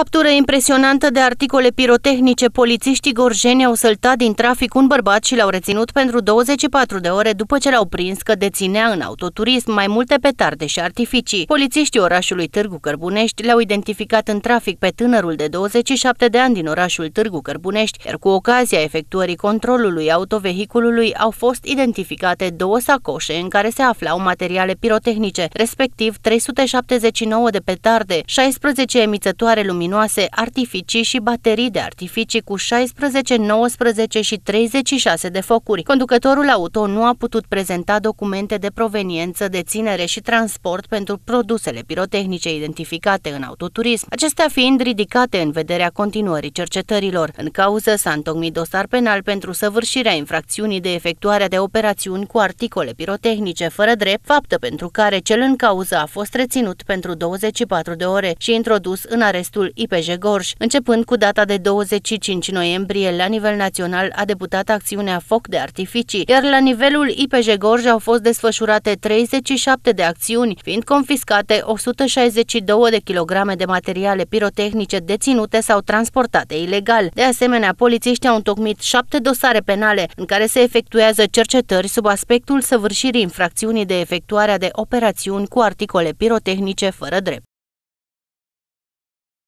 Captură impresionantă de articole pirotehnice. Polițiștii gorjeni au săltat din trafic un bărbat și l-au reținut pentru 24 de ore după ce l-au prins că deținea în autoturism mai multe petarde și artificii. Polițiștii orașului Târgu Cărbunești le-au identificat în trafic pe tânărul de 27 de ani din orașul Târgu Cărbunești, iar cu ocazia efectuării controlului autovehiculului au fost identificate două sacoșe în care se aflau materiale pirotehnice, respectiv 379 de petarde, 16 emițătoare luminoase luminoase, artificii și baterii de artificii cu 16, 19 și 36 de focuri. Conducătorul auto nu a putut prezenta documente de proveniență, deținere și transport pentru produsele pirotehnice identificate în autoturism, acestea fiind ridicate în vederea continuării cercetărilor. În cauză s-a întocmit dosar penal pentru săvârșirea infracțiunii de efectuare de operațiuni cu articole pirotehnice fără drept, faptă pentru care cel în cauză a fost reținut pentru 24 de ore și introdus în arestul IPJ Gorj. Începând cu data de 25 noiembrie, la nivel național a debutat acțiunea Foc de Artificii, iar la nivelul IPJ Gorj au fost desfășurate 37 de acțiuni, fiind confiscate 162 de kilograme de materiale pirotehnice deținute sau transportate ilegal. De asemenea, polițiștii au întocmit șapte dosare penale în care se efectuează cercetări sub aspectul săvârșirii infracțiunii de efectuarea de operațiuni cu articole pirotehnice fără drept.